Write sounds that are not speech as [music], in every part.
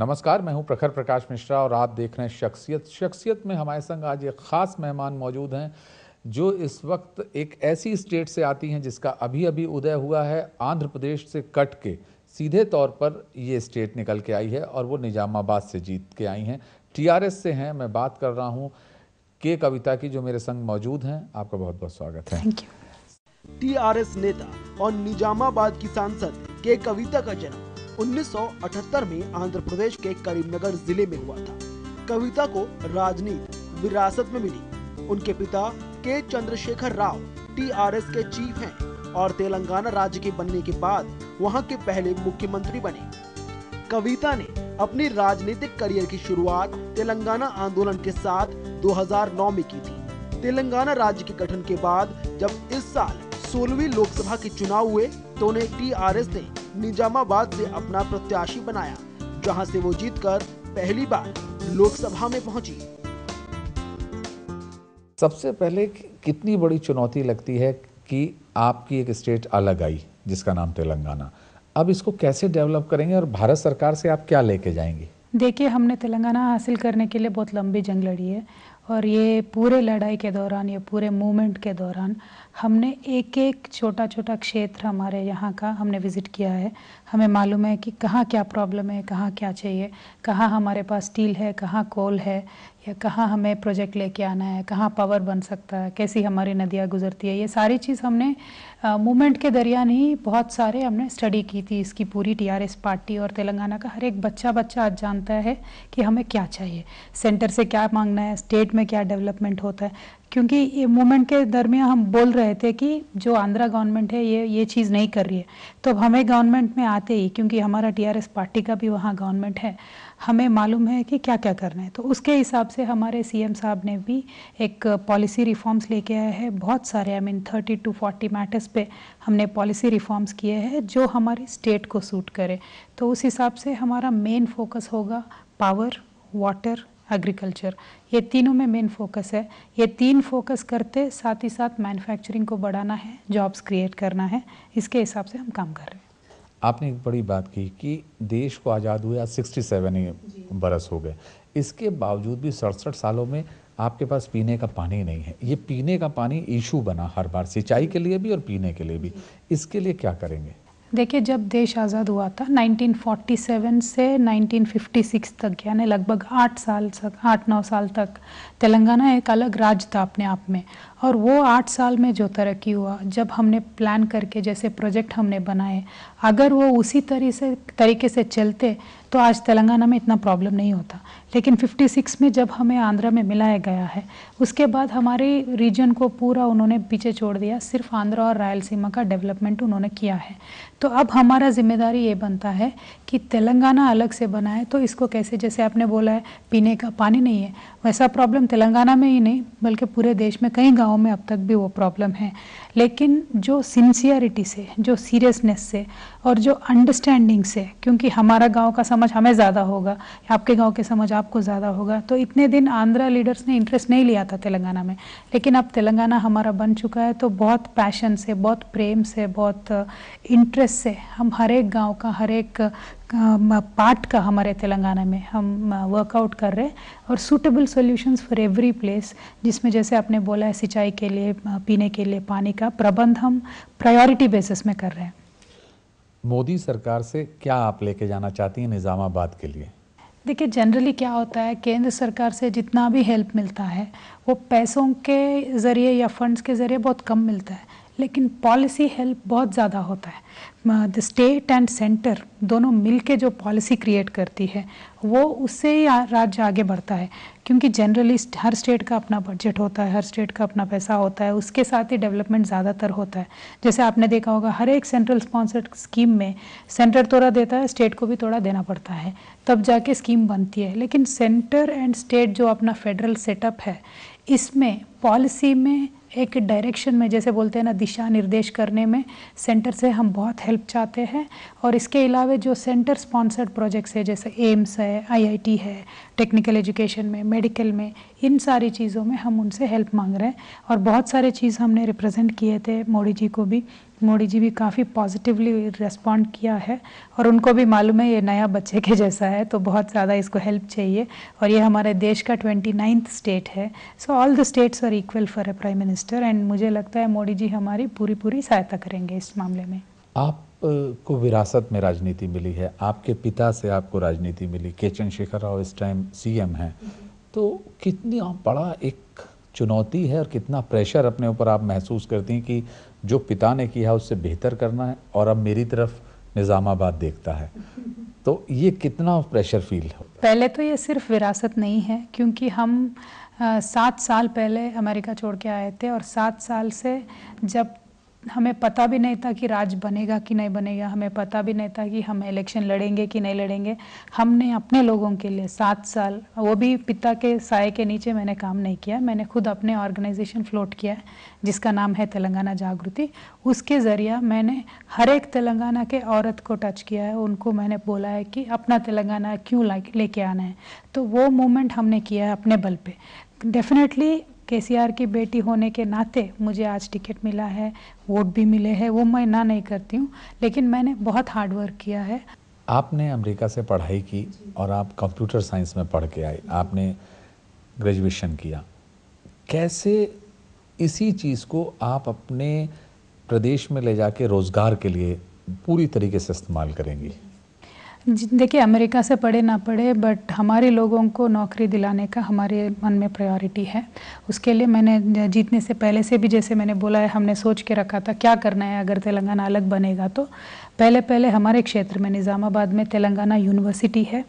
नमस्कार मैं हूं प्रखर प्रकाश मिश्रा और आप देख रहे हैं शख्सियत शख्सियत में हमारे संग आज एक ख़ास मेहमान मौजूद हैं जो इस वक्त एक ऐसी स्टेट से आती हैं जिसका अभी अभी उदय हुआ है आंध्र प्रदेश से कट के सीधे तौर पर ये स्टेट निकल के आई है और वो निजामाबाद से जीत के आई हैं टीआरएस से हैं मैं बात कर रहा हूँ के कविता की जो मेरे संग मौजूद हैं आपका बहुत बहुत स्वागत है टीआरएस नेता और निजामाबाद की सांसद के कविता का जन्म 1978 में आंध्र प्रदेश के करीमनगर जिले में हुआ था कविता को राजनीति विरासत में मिली उनके पिता के चंद्रशेखर राव टीआरएस के चीफ हैं और तेलंगाना राज्य के बनने के बाद वहां के पहले मुख्यमंत्री बने कविता ने अपनी राजनीतिक करियर की शुरुआत तेलंगाना आंदोलन के साथ 2009 में की थी तेलंगाना राज्य के गठन के बाद जब इस साल सोलहवीं लोकसभा के चुनाव हुए तो उन्हें एस ने निजामाबाद से अपना प्रत्याशी बनाया जहां से वो जीतकर पहली बार लोकसभा में पहुंची सबसे पहले कितनी बड़ी चुनौती लगती है कि आपकी एक स्टेट अलग आई जिसका नाम तेलंगाना अब इसको कैसे डेवलप करेंगे और भारत सरकार से आप क्या लेके जाएंगे देखिए हमने तेलंगाना हासिल करने के लिए बहुत लंबी जंग लड़ी है और ये पूरे लड़ाई के दौरान ये पूरे मूवमेंट के दौरान हमने एक एक छोटा छोटा क्षेत्र हमारे यहाँ का हमने विज़िट किया है हमें मालूम है कि कहाँ क्या प्रॉब्लम है कहाँ क्या चाहिए कहाँ हमारे पास स्टील है कहाँ कोल है या कहाँ हमें प्रोजेक्ट लेके आना है कहाँ पावर बन सकता है कैसी हमारी नदियाँ गुजरती है ये सारी चीज़ हमने मूवमेंट के दरियान ही बहुत सारे हमने स्टडी की थी इसकी पूरी टीआरएस पार्टी और तेलंगाना का हर एक बच्चा बच्चा आज जानता है कि हमें क्या चाहिए सेंटर से क्या मांगना है स्टेट में उसमें क्या डेवलपमेंट होता है क्योंकि ये मूवमेंट के दरमियान हम बोल रहे थे कि जो आंध्रा गवर्नमेंट है ये ये चीज़ नहीं कर रही है तो अब हमें गवर्नमेंट में आते ही क्योंकि हमारा टीआरएस पार्टी का भी वहाँ गवर्नमेंट है हमें मालूम है कि क्या क्या करना है तो उसके हिसाब से हमारे सीएम साहब ने भी एक पॉलिसी रिफॉर्म्स लेके आए हैं बहुत सारे I mean thirty two forty matters पे हमने पॉलिसी रिफॉर्म्स किए हैं जो हमारी स्टेट को सूट करे तो उस हिसाब से हमारा मेन फोकस होगा पावर वाटर एग्रीकल्चर ये तीनों में मेन फोकस है ये तीन फोकस करते साथ ही साथ मैन्युफैक्चरिंग को बढ़ाना है जॉब्स क्रिएट करना है इसके हिसाब से हम काम कर रहे हैं आपने एक बड़ी बात की कि देश को आज़ाद हुए आज सिक्सटी सेवन बरस हो गए इसके बावजूद भी सड़सठ सालों में आपके पास पीने का पानी नहीं है ये पीने का पानी इशू बना हर बार सिंचाई के लिए भी और पीने के लिए भी इसके लिए क्या करेंगे देखिए जब देश आज़ाद हुआ था 1947 से 1956 तक यानी लगभग आठ साल तक आठ नौ साल तक तेलंगाना एक अलग राज्य था अपने आप में और वो आठ साल में जो तरक्की हुआ जब हमने प्लान करके जैसे प्रोजेक्ट हमने बनाए अगर वो उसी तरी से तरीके से चलते तो आज तेलंगाना में इतना प्रॉब्लम नहीं होता लेकिन 56 में जब हमें आंध्रा में मिलाया गया है उसके बाद हमारे रीजन को पूरा उन्होंने पीछे छोड़ दिया सिर्फ आंध्रा और रायलसीमा का डेवलपमेंट उन्होंने किया है तो अब हमारा जिम्मेदारी ये बनता है कि तेलंगाना अलग से बनाए तो इसको कैसे जैसे आपने बोला है पीने का पानी नहीं है वैसा प्रॉब्लम तेलंगाना में ही नहीं बल्कि पूरे देश में कई गाँव गाँव में अब तक भी वो प्रॉब्लम है लेकिन जो सिंसियरिटी से जो सीरियसनेस से और जो अंडरस्टैंडिंग से क्योंकि हमारा गांव का समझ हमें ज़्यादा होगा आपके गांव के समझ आपको ज़्यादा होगा तो इतने दिन आंध्रा लीडर्स ने इंटरेस्ट नहीं लिया था तेलंगाना में लेकिन अब तेलंगाना हमारा बन चुका है तो बहुत पैशन से बहुत प्रेम से बहुत इंटरेस्ट uh, से हम हर एक गाँव का हर एक पार्ट का हमारे तेलंगाना में हम वर्कआउट कर रहे हैं और suitable solutions for every place जिसमें जैसे आपने बोला है सिंचाई के लिए पीने के लिए पानी का प्रबंध हम प्रायोरिटी बेसिस में कर रहे हैं मोदी सरकार से क्या आप लेके जाना चाहती हैं निज़ामाबाद के लिए देखिए जनरली क्या होता है केंद्र सरकार से जितना भी हेल्प मिलता है वो पैसों के ज़रिए या फंड्स के ज़रिए बहुत कम मिलता है लेकिन पॉलिसी हेल्प बहुत ज़्यादा होता है द स्टेट एंड सेंटर दोनों मिल के जो पॉलिसी क्रिएट करती है वो उससे ही राज्य आगे बढ़ता है क्योंकि जनरली हर स्टेट का अपना बजट होता है हर स्टेट का अपना पैसा होता है उसके साथ ही डेवलपमेंट ज़्यादातर होता है जैसे आपने देखा होगा हर एक सेंट्रल स्पॉन्सर्ड स्कीम में सेंटर थोड़ा देता है स्टेट को भी थोड़ा देना पड़ता है तब जाके स्कीम बनती है लेकिन सेंटर एंड स्टेट जो अपना फेडरल सेटअप है इसमें पॉलिसी में एक डायरेक्शन में जैसे बोलते हैं ना दिशा निर्देश करने में सेंटर से हम बहुत हेल्प चाहते हैं और इसके अलावे जो सेंटर स्पॉन्सर्ड प्रोजेक्ट्स है जैसे एम्स है आईआईटी है टेक्निकल एजुकेशन में मेडिकल में इन सारी चीज़ों में हम उनसे हेल्प मांग रहे हैं और बहुत सारे चीज़ हमने रिप्रेजेंट किए थे मोदी जी को भी मोदी जी भी काफ़ी पॉजिटिवली रेस्पॉन्ड किया है और उनको भी मालूम है ये नया बच्चे के जैसा है तो बहुत ज़्यादा इसको हेल्प चाहिए और ये हमारे देश का ट्वेंटी नाइन्थ स्टेट है so all the states are equal for a prime minister and मुझे लगता है मोदी जी हमारी पूरी पूरी सहायता करेंगे इस मामले में आप को विरासत में राजनीति मिली है आपके पिता से आपको राजनीति मिली के चंद्रशेखर राव इस टाइम एम हैं तो कितनी बड़ा एक चुनौती है और कितना प्रेशर अपने ऊपर आप महसूस करती हैं कि जो पिता ने किया उससे बेहतर करना है और अब मेरी तरफ निज़ामाबाद देखता है तो ये कितना प्रेशर फील हो पहले तो ये सिर्फ विरासत नहीं है क्योंकि हम सात साल पहले अमेरिका छोड़ के आए थे और सात साल से जब हमें पता भी नहीं था कि राज बनेगा कि नहीं बनेगा हमें पता भी नहीं था कि हम इलेक्शन लड़ेंगे कि नहीं लड़ेंगे हमने अपने लोगों के लिए सात साल वो भी पिता के साय के नीचे मैंने काम नहीं किया मैंने खुद अपने ऑर्गेनाइजेशन फ्लोट किया है जिसका नाम है तेलंगाना जागृति उसके ज़रिए मैंने हर एक तेलंगाना के औरत को टच किया है उनको मैंने बोला है कि अपना तेलंगाना क्यों लेके आना है तो वो मोमेंट हमने किया है अपने बल पर डेफिनेटली केसीआर की बेटी होने के नाते मुझे आज टिकट मिला है वोट भी मिले हैं वो मैं ना नहीं करती हूँ लेकिन मैंने बहुत हार्ड वर्क किया है आपने अमेरिका से पढ़ाई की और आप कंप्यूटर साइंस में पढ़ के आए आपने ग्रेजुएशन किया कैसे इसी चीज़ को आप अपने प्रदेश में ले जाके रोज़गार के लिए पूरी तरीके से इस्तेमाल करेंगी देखिए अमेरिका से पढ़े ना पढ़े बट हमारे लोगों को नौकरी दिलाने का हमारे मन में प्रायोरिटी है उसके लिए मैंने जीतने से पहले से भी जैसे मैंने बोला है हमने सोच के रखा था क्या करना है अगर तेलंगाना अलग बनेगा तो पहले पहले हमारे क्षेत्र में निज़ामाबाद में तेलंगाना यूनिवर्सिटी है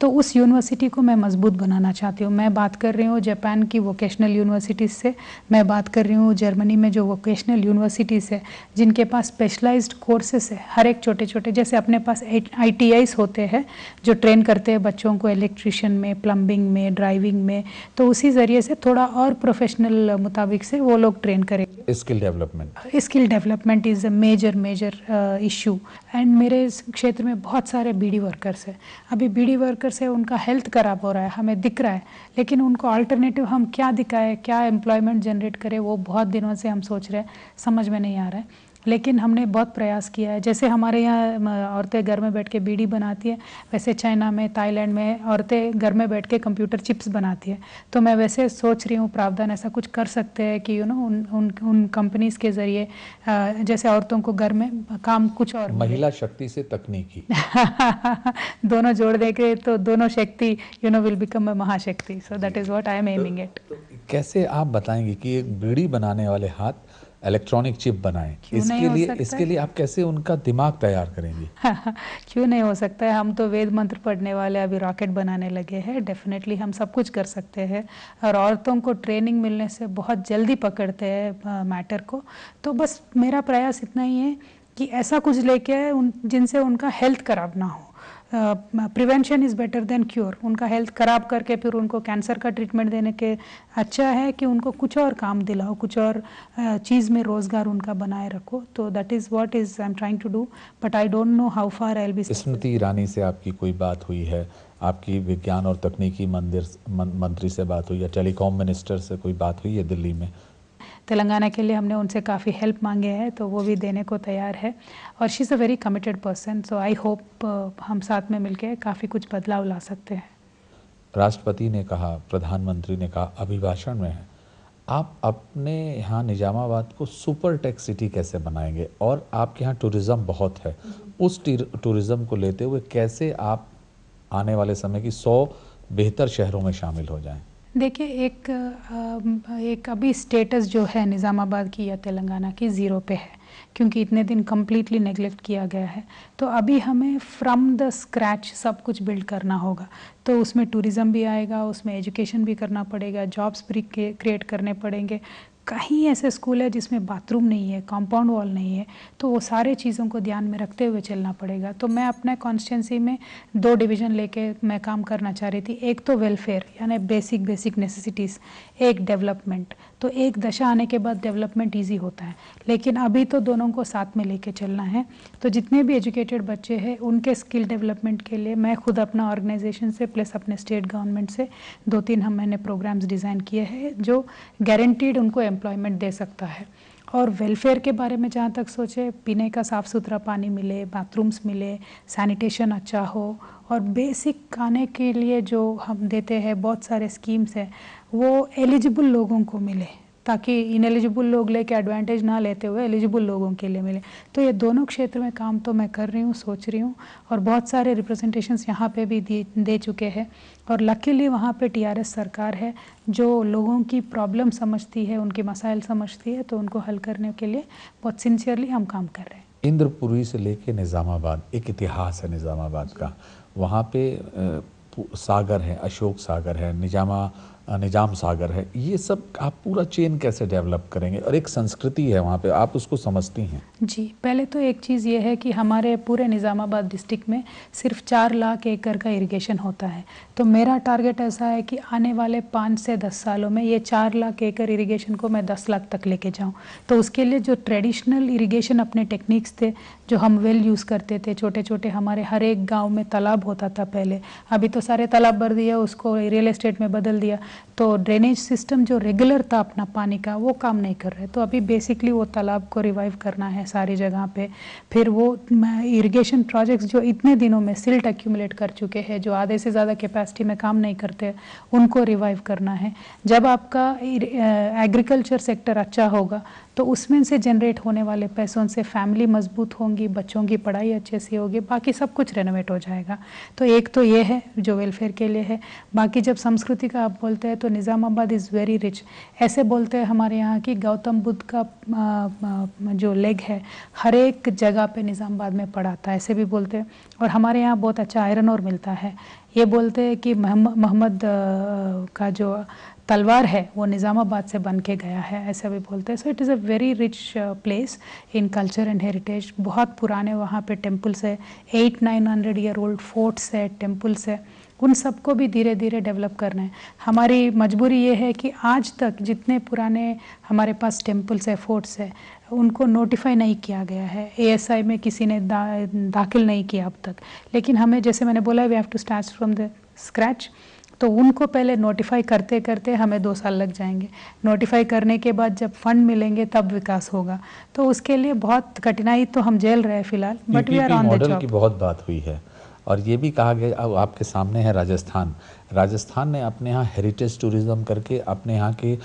तो उस यूनिवर्सिटी को मैं मजबूत बनाना चाहती हूँ मैं बात कर रही हूँ जापान की वोकेशनल यूनिवर्सिटीज़ से मैं बात कर रही हूँ जर्मनी में जो वोकेशनल यूनिवर्सिटीज़ है जिनके पास स्पेशलाइज्ड कोर्सेस है हर एक छोटे छोटे जैसे अपने पास आई होते हैं जो ट्रेन करते हैं बच्चों को इलेक्ट्रिशियन में प्लम्बिंग में ड्राइविंग में तो उसी ज़रिए से थोड़ा और प्रोफेशनल मुताबिक से वो लोग ट्रेन करेंगे skill development skill development is a major major issue and मेरे इस क्षेत्र में बहुत सारे बीडी वर्कर्स हैं अभी बीडी वर्कर्स है उनका हेल्थ खराब हो रहा है हमें दिख रहा है लेकिन उनको अल्टरनेटिव हम क्या दिखाएं क्या एम्प्लॉयमेंट जनरेट करें वो बहुत दिनों से हम सोच रहे हैं समझ में नहीं आ रहा है लेकिन हमने बहुत प्रयास किया है जैसे हमारे यहाँ औरतें घर में बैठ के बीड़ी बनाती है वैसे चाइना में थाईलैंड में औरतें घर में बैठ के कंप्यूटर चिप्स बनाती है तो मैं वैसे सोच रही हूँ प्रावधान ऐसा कुछ कर सकते हैं कि यू नो उन उन, उन कंपनीज़ के ज़रिए जैसे औरतों को घर में काम कुछ और महिला शक्ति से तकनीकी [laughs] दोनों जोड़ दे के तो दोनों शक्ति you know will become a महाशक्ति so that is what I am aiming it कैसे आप बताएंगे कि एक बीड़ी बनाने वाले हाथ इलेक्ट्रॉनिक चिप बनाए इसके लिए इसके लिए आप कैसे उनका दिमाग तैयार करेंगे [laughs] क्यों नहीं हो सकता है हम तो वेद मंत्र पढ़ने वाले अभी रॉकेट बनाने लगे हैं डेफिनेटली हम सब कुछ कर सकते हैं और औरतों को ट्रेनिंग मिलने से बहुत जल्दी पकड़ते हैं मैटर को तो बस मेरा प्रयास इतना ही है कि ऐसा कुछ लेके आए उन जिनसे उनका हेल्थ खराब ना हो prevention is better than cure उनका हेल्थ ख़राब करके फिर उनको कैंसर का ट्रीटमेंट देने के अच्छा है कि उनको कुछ और काम दिलाओ कुछ और चीज़ में रोज़गार उनका बनाए रखो तो that is what is I am trying to do but I don't know how far I be Smriti Irani से आपकी कोई बात हुई है आपकी विज्ञान और तकनीकी मंदिर मंत्री से बात हुई या टेलीकॉम मिनिस्टर से कोई बात हुई है दिल्ली में तेलंगाना के लिए हमने उनसे काफ़ी हेल्प मांगे हैं तो वो भी देने को तैयार है और she is a very committed person so I hope हम साथ में मिलकर काफ़ी कुछ बदलाव ला सकते हैं राष्ट्रपति ने कहा प्रधानमंत्री ने कहा अभिभाषण में है आप अपने यहाँ निजामाबाद को सुपर टेक सिटी कैसे बनाएंगे और आपके यहाँ टूरिज़्म बहुत है उस टूरिज़्म को लेते हुए कैसे आप आने वाले समय की सौ बेहतर शहरों में शामिल हो जाएं देखिए एक एक अभी स्टेटस जो है निज़ामाबाद की या तेलंगाना की ज़ीरो पे है क्योंकि इतने दिन कम्प्लीटली नेगलेक्ट किया गया है तो अभी हमें फ्रॉम द स्क्रैच सब कुछ बिल्ड करना होगा तो उसमें टूरिज़्म भी आएगा उसमें एजुकेशन भी करना पड़ेगा जॉब्स भी क्रिएट करने पड़ेंगे कहीं ऐसे स्कूल है जिसमें बाथरूम नहीं है कंपाउंड वॉल नहीं है तो वो सारे चीज़ों को ध्यान में रखते हुए चलना पड़ेगा तो मैं अपने कॉन्स्टिटेंसी में दो डिवीज़न लेके मैं काम करना चाह रही थी एक तो वेलफेयर यानी बेसिक बेसिक नेसेसिटीज़ एक डेवलपमेंट तो एक दशा आने के बाद डेवलपमेंट ईजी होता है लेकिन अभी तो दोनों को साथ में लेके चलना है तो जितने भी एजुकेटेड बच्चे हैं उनके स्किल डेवलपमेंट के लिए मैं खुद अपना ऑर्गेनाइजेशन से प्लस अपने स्टेट गवर्नमेंट से दो तीन हम मैंने प्रोग्राम्स डिज़ाइन किए हैं जो गारंटीड उनको एम्प्लॉयमेंट दे सकता है और वेलफेयर के बारे में जहाँ तक सोचे पीने का साफ़ सुथरा पानी मिले बाथरूम्स मिले सैनिटेशन अच्छा हो और बेसिक खाने के लिए जो हम देते हैं बहुत सारे स्कीम्स हैं वो एलिजिबल लोगों को मिले ताकि इन एलिजिबल लोग लेके एडवांटेज ना लेते हुए एलिजिबल लोगों के लिए मिले तो ये दोनों क्षेत्र में काम तो मैं कर रही हूँ सोच रही हूँ और बहुत सारे रिप्रेजेंटेशंस यहाँ पे भी दे दे चुके हैं और लकीली वहाँ पे टीआरएस सरकार है जो लोगों की प्रॉब्लम समझती है उनके मसाइल समझती है तो उनको हल करने के लिए बहुत सिंसियरली हम काम कर रहे हैं इंद्रपुरी से लेके निज़ामाबाद एक इतिहास है निज़ामाबाद का वहाँ पे सागर है अशोक सागर है निजामा निजाम सागर है ये सब आप पूरा चेन कैसे डेवलप करेंगे और एक संस्कृति है वहाँ पे आप उसको समझती हैं जी पहले तो एक चीज़ ये है कि हमारे पूरे निज़ामाबाद डिस्ट्रिक्ट में सिर्फ चार लाख एकड़ का इरिगेशन होता है तो मेरा टारगेट ऐसा है कि आने वाले पाँच से दस सालों में ये चार लाख एकड़ इरीगेशन को मैं दस लाख तक लेके जाऊँ तो उसके लिए जो ट्रेडिशनल इरीगेशन अपने टेक्निक्स थे जो हम वेल यूज़ करते थे छोटे छोटे हमारे हर एक गाँव में तालाब होता था पहले अभी तो सारे तालाब भर दिया उसको रियल इस्टेट में बदल दिया तो ड्रेनेज सिस्टम जो रेगुलर था अपना पानी का वो काम नहीं कर रहे तो अभी बेसिकली वो तालाब को रिवाइव करना है सारी जगह पे फिर वो इरिगेशन प्रोजेक्ट्स जो इतने दिनों में सिल्ट एक्यूमुलेट कर चुके हैं जो आधे से ज़्यादा कैपेसिटी में काम नहीं करते उनको रिवाइव करना है जब आपका एग्रीकल्चर सेक्टर अच्छा होगा तो उसमें से जनरेट होने वाले पैसों से फैमिली मजबूत होंगी बच्चों की पढ़ाई अच्छे से होगी बाकी सब कुछ रेनोवेट हो जाएगा तो एक तो ये है जो वेलफेयर के लिए है बाकी जब संस्कृति का आप बोलते बोलते हैं तो निज़ामाबाद इज़ वेरी रिच ऐसे बोलते हैं हमारे यहाँ की गौतम बुद्ध का जो लेग है हर एक जगह पे निज़ामाबाद में पड़ाता है ऐसे भी बोलते हैं और हमारे यहाँ बहुत अच्छा आयरन और मिलता है ये बोलते हैं कि मोहम्मद का जो तलवार है वो निज़ामाबाद से बन के गया है ऐसा भी बोलते हैं so it is a very rich place in culture and heritage बहुत पुराने वहाँ पे टेम्पल्स है eight nine hundred year old forts है टेम्पल्स है उन सबको भी धीरे धीरे डेवलप करना है हमारी मजबूरी ये है कि आज तक जितने पुराने हमारे पास टेम्पल्स है फोर्ट्स है उनको नोटिफाई नहीं किया गया है ए में किसी ने दा, दाखिल नहीं किया अब तक लेकिन हमें जैसे मैंने बोला we have to start from the scratch तो उनको पहले नोटिफाई करते करते हमें दो साल लग जाएंगे नोटिफाई करने के बाद जब फंड मिलेंगे तब विकास होगा तो उसके लिए बहुत कठिनाई तो हम झेल रहे हैं फिलहाल but we are on the की बहुत बात हुई है और ये भी कहा गया अब आपके सामने है राजस्थान राजस्थान ने अपने यहाँ हेरिटेज टूरिज़म करके अपने यहाँ के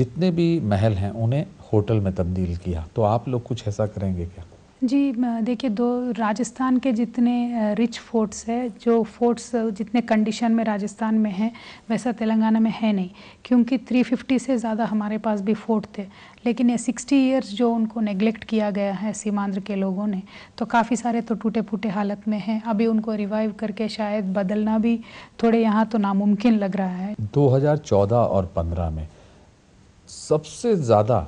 जितने भी महल हैं उन्हें होटल में तब्दील किया तो आप लोग कुछ ऐसा करेंगे क्या जी देखिए दो राजस्थान के जितने रिच फोर्ट्स है जो फोर्ट्स जितने कंडीशन में राजस्थान में हैं वैसा तेलंगाना में है नहीं क्योंकि 350 से ज़्यादा हमारे पास भी फोर्ट थे लेकिन ये 60 इयर्स जो उनको नेग्लेक्ट किया गया है सीमांध्र के लोगों ने तो काफ़ी सारे तो टूटे फूटे हालत में हैं अभी उनको रिवाइव करके शायद बदलना भी थोड़े यहाँ तो नामुमकिन लग रहा है दो और पंद्रह में सबसे ज़्यादा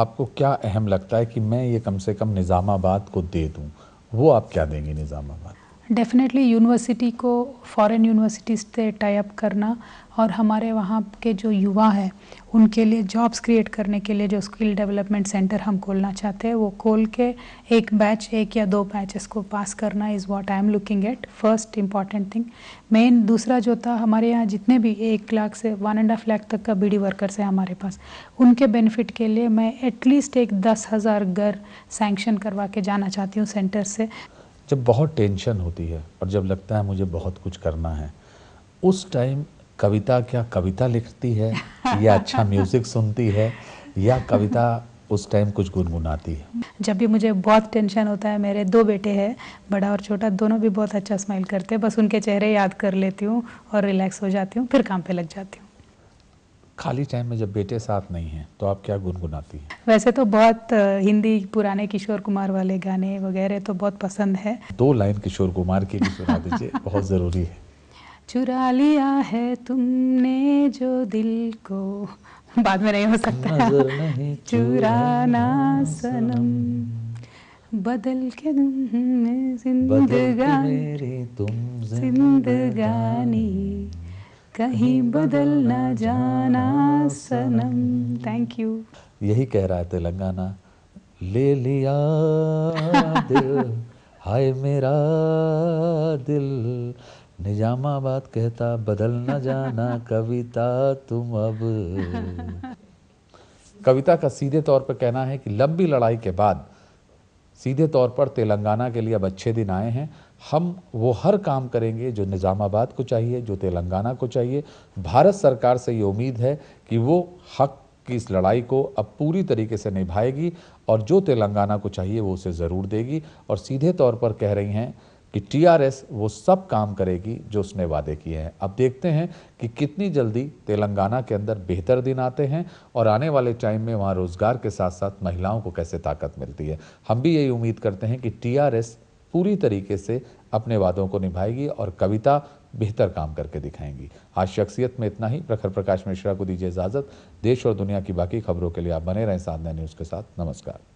आपको क्या अहम लगता है कि मैं ये कम से कम निज़ामाबाद को दे दूँ वो आप क्या देंगे निज़ामाबाद डेफिनेटली यूनिवर्सिटी को फॉरेन यूनिवर्सिटीज़ से टाई अप करना और हमारे वहाँ के जो युवा हैं उनके लिए जॉब्स क्रिएट करने के लिए जो स्किल डेवलपमेंट सेंटर हम खोलना चाहते हैं वो खोल के एक बैच एक या दो बैचेस को पास करना is what I am looking at first important thing main दूसरा जो था हमारे यहाँ जितने भी एक लाख से वन एंड हाफ लाख तक का बी वर्कर्स है हमारे पास उनके बेनिफिट के लिए मैं एटलीस्ट एक दस हज़ार घर सैंक्शन करवा के जाना चाहती हूँ सेंटर से जब बहुत टेंशन होती है और जब लगता है मुझे बहुत कुछ करना है उस टाइम कविता क्या कविता लिखती है या अच्छा म्यूज़िक सुनती है या कविता उस टाइम कुछ गुनगुनाती है जब भी मुझे बहुत टेंशन होता है मेरे दो बेटे हैं बड़ा और छोटा दोनों भी बहुत अच्छा स्माइल करते हैं बस उनके चेहरे याद कर लेती हूँ और रिलैक्स हो जाती हूँ फिर काम पे लग जाती हूँ खाली टाइम में जब बेटे साथ नहीं हैं तो आप क्या गुनगुनाती हैं वैसे तो बहुत हिंदी पुराने किशोर कुमार वाले गाने वगैरह तो बहुत पसंद है दो लाइन किशोर कुमार की भी सुना दीजिए बहुत ज़रूरी है चुरा लिया है तुमने जो दिल को बाद में नहीं हो सकता नहीं चुराना सनम बदल के तुम जिंदगानी तुम जिंदगानी कहीं बदल ना जाना सनम थैंक यू यही कह रहा है तेलंगाना ले लिया [laughs] दिल हाय मेरा दिल निजामाबाद कहता बदल न जाना कविता तुम अब कविता का सीधे तौर पर कहना है कि लंबी लड़ाई के बाद सीधे तौर पर तेलंगाना के लिए अब अच्छे दिन आए हैं हम वो हर काम करेंगे जो निज़ामाबाद को चाहिए जो तेलंगाना को चाहिए भारत सरकार से ये उम्मीद है कि वो हक की इस लड़ाई को अब पूरी तरीके से निभाएगी और जो तेलंगाना को चाहिए वो उसे ज़रूर देगी और सीधे तौर पर कह रही हैं कि टीआरएस वो सब काम करेगी जो उसने वादे किए हैं अब देखते हैं कि कितनी जल्दी तेलंगाना के अंदर बेहतर दिन आते हैं और आने वाले टाइम में वहाँ रोजगार के साथ साथ महिलाओं को कैसे ताकत मिलती है हम भी यही उम्मीद करते हैं कि टीआरएस पूरी तरीके से अपने वादों को निभाएगी और कविता बेहतर काम करके दिखाएंगी आज शख्सियत में इतना ही प्रखर प्रकाश मिश्रा को दीजिए इजाज़त देश और दुनिया की बाकी खबरों के लिए आप बने रहें साधना न्यूज़ के साथ नमस्कार